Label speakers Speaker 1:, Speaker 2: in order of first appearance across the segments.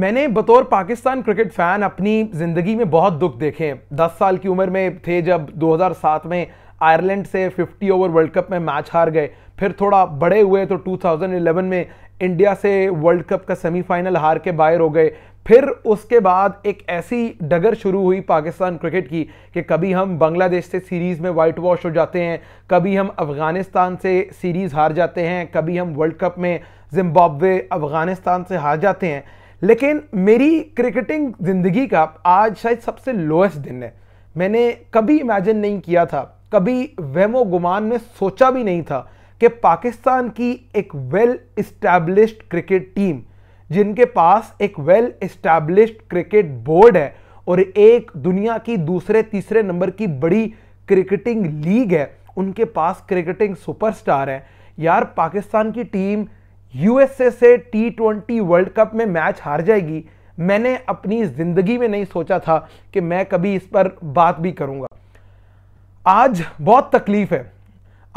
Speaker 1: मैंने बतौर Pakistan cricket fan अपनी ज़िंदगी में बहुत दुख देखे हैं दस साल की उम्र में थे जब 2007 में आयरलैंड से 50 ओवर वर्ल्ड कप में मैच हार गए फिर थोड़ा बड़े हुए तो 2011 में इंडिया से वर्ल्ड कप का सेमीफाइनल हार के बाहर हो गए फिर उसके बाद एक ऐसी डगर शुरू हुई पाकिस्तान क्रिकेट की कि कभी हम बांग्लादेश से सीरीज़ में वाइट वॉश हो जाते हैं कभी हम अफ़गानिस्तान से सीरीज़ हार जाते हैं कभी हम वर्ल्ड कप में जिम्बाब्वे अफ़गानिस्तान से हार जाते हैं लेकिन मेरी क्रिकेटिंग ज़िंदगी का आज शायद सबसे लोएस्ट दिन है मैंने कभी इमेजिन नहीं किया था कभी वहमो गुमान में सोचा भी नहीं था कि पाकिस्तान की एक वेल इस्टेब्लिश्ड क्रिकेट टीम जिनके पास एक वेल इस्टेब्लिश्ड क्रिकेट बोर्ड है और एक दुनिया की दूसरे तीसरे नंबर की बड़ी क्रिकेटिंग लीग है उनके पास क्रिकेटिंग सुपरस्टार है यार पाकिस्तान की टीम यूएसए से टी ट्वेंटी वर्ल्ड कप में मैच हार जाएगी मैंने अपनी ज़िंदगी में नहीं सोचा था कि मैं कभी इस पर बात भी करूंगा आज बहुत तकलीफ़ है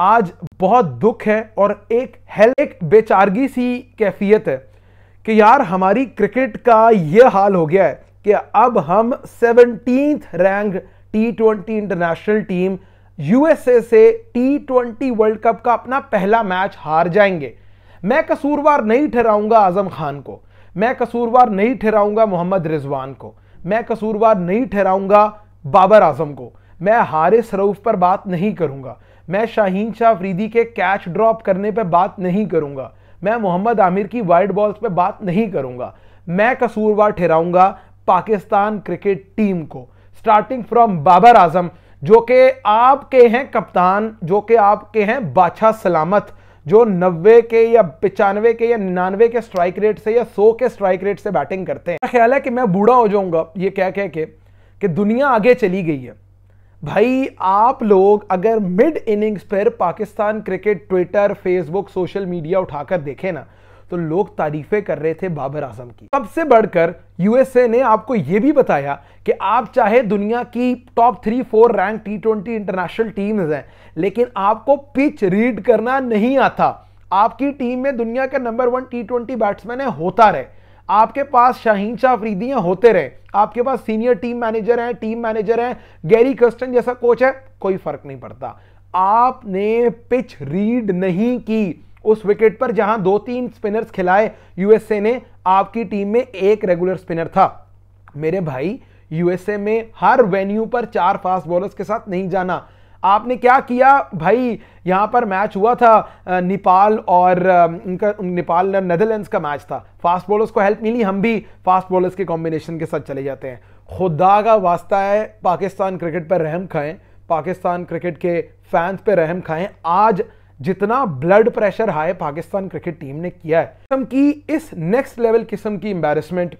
Speaker 1: आज बहुत दुख है और एक हेल एक बेचारगी सी कैफियत है कि यार हमारी क्रिकेट का यह हाल हो गया है कि अब हम seventeen rank T twenty international team USA से टी ट्वेंटी वर्ल्ड कप का अपना पहला मैच हार जाएंगे मैं कसूरवार नहीं ठहराऊंगा आजम खान को मैं कसूरवार नहीं ठहराऊंगा मोहम्मद रिजवान को मैं कसूरवार नहीं ठहराऊंगा बाबर आजम को मैं हारे सरूफ पर बात नहीं करूंगा मैं शाहीन शाह अफरीदी के कैच ड्रॉप करने पर बात नहीं करूंगा मैं मोहम्मद आमिर की वाइड बॉल्स पर बात नहीं करूंगा मैं कसूरवार ठहराऊंगा पाकिस्तान क्रिकेट टीम को स्टार्टिंग फ्रॉम बाबर आजम जो कि आपके हैं कप्तान जो कि आपके हैं बादशाह सलामत जो 90 के या पिचानवे के या निन्यानवे के स्ट्राइक रेट से या 100 के स्ट्राइक रेट से बैटिंग करते हैं ख्याल है कि मैं बूढ़ा हो जाऊंगा ये कह कह के कि दुनिया आगे चली गई है भाई आप लोग अगर मिड इनिंग्स पर Pakistan cricket Twitter Facebook social media उठाकर देखें ना तो लोग तारीफें कर रहे थे बाबर आजम की सबसे बढ़कर यूएसए ने आपको यह भी बताया कि आप चाहे दुनिया की top three four rank T twenty international team है लेकिन आपको पिच रीड करना नहीं आता आपकी टीम में दुनिया के number one T twenty batsman है होता रहे आपके पास शाहीन शाह होते रहे आपके पास सीनियर टीम मैनेजर हैं टीम मैनेजर हैं गैरी कस्टन जैसा कोच है कोई फर्क नहीं पड़ता आपने पिच रीड नहीं की उस विकेट पर जहां दो तीन स्पिनर्स खिलाए यूएसए ने आपकी टीम में एक रेगुलर स्पिनर था मेरे भाई यूएसए में हर वेन्यू पर चार फास्ट बॉलर्स के साथ नहीं जाना आपने क्या किया भाई यहाँ पर मैच हुआ था नेपाल और उनका नेपाल नेदरलैंड्स का मैच था फास्ट बॉलर्स को हेल्प मिली हम भी फास्ट बॉलर्स के कॉम्बिनेशन के साथ चले जाते हैं खुदा का वास्ता है पाकिस्तान क्रिकेट पर रहम खाएं पाकिस्तान क्रिकेट के फैंस पर रहम खाएं आज जितना blood pressure high Pakistan cricket team ने किया है किस्म की इस नेक्स्ट लेवल किस्म की एम्बेरसमेंट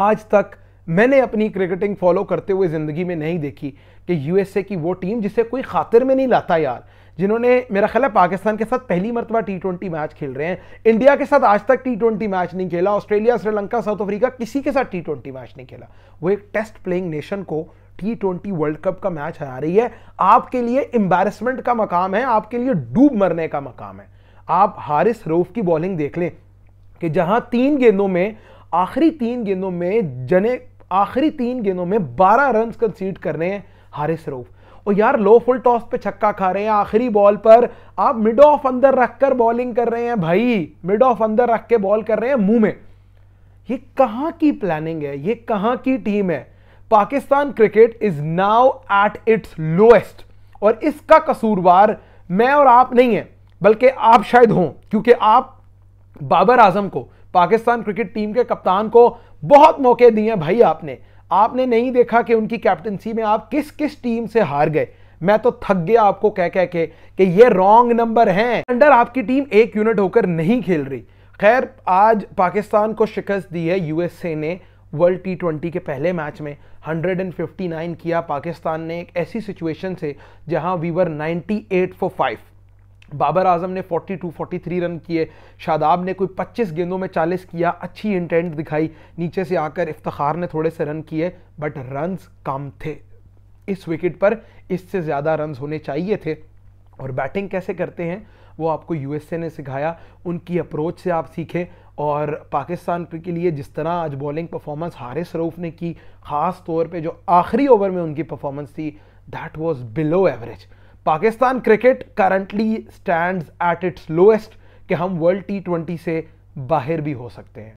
Speaker 1: आज तक मैंने अपनी क्रिकेटिंग फॉलो करते हुए ज़िंदगी में नहीं देखी कि यूएसए की वो टीम जिसे कोई खातिर में नहीं लाता यार जिन्होंने मेरा ख्याल है पाकिस्तान के साथ पहली मरतबा टी ट्वेंटी मैच खेल रहे हैं इंडिया के साथ आज तक टी ट्वेंटी मैच नहीं खेला ऑस्ट्रेलिया श्रीलंका साउथ अफ्रीका किसी के साथ टी ट्वेंटी मैच नहीं खेला वो एक टेस्ट प्लेइंग नेशन को टी ट्वेंटी वर्ल्ड कप का मैच हरा रही है आपके लिए एम्बेरसमेंट का मकाम है आपके लिए डूब मरने का मकाम है आप हारिस रोफ की बॉलिंग देख लें कि जहां तीन गेंदों में आखिरी तीन गेंदों में जने आखिरी तीन गेंदों में बारह रन कंसीड कर रहे हैं हारिस रोफ और यार लो फुल टॉस पे छक्का खा रहे हैं आखिरी बॉल पर आप मिड ऑफ अंदर रखकर बॉलिंग कर रहे हैं भाई मिड ऑफ अंदर रख के बॉल कर रहे हैं मुंह में ये कहां की प्लानिंग है ये कहां की टीम है Pakistan cricket is now at its lowest और इसका कसूरवार मैं और आप नहीं है बल्कि आप शायद हों क्योंकि आप बाबर आजम को पाकिस्तान क्रिकेट टीम के कप्तान को बहुत मौके दिए हैं भाई आपने आपने नहीं देखा कि उनकी कैप्टनसी में आप किस किस टीम से हार गए मैं तो थक गया आपको कह कह के कि ये रॉन्ग नंबर हैं अंडर आपकी टीम एक यूनिट होकर नहीं खेल रही खैर आज पाकिस्तान को शिकस्त दी है यूएसए ने वर्ल्ड टी ट्वेंटी के पहले मैच में 159 किया पाकिस्तान ने एक ऐसी सिचुएशन से जहां वीवर 98 फॉर फाइव बाबर आजम ने 42 43 रन किए शादाब ने कोई 25 गेंदों में 40 किया अच्छी इंटेंट दिखाई नीचे से आकर इफ्तार ने थोड़े से रन किए बट रन्स कम थे इस विकेट पर इससे ज़्यादा रन्स होने चाहिए थे और बैटिंग कैसे करते हैं वो आपको यूएसए ने सिखाया उनकी अप्रोच से आप सीखें और पाकिस्तान के लिए जिस तरह आज बॉलिंग परफॉर्मेंस हारिस रऊफ़ ने की ख़ास तौर पे जो आखिरी ओवर में उनकी परफॉर्मेंस थी that was below average Pakistan cricket currently stands at its lowest कि हम वर्ल्ड टी ट्वेंटी से बाहर भी हो सकते हैं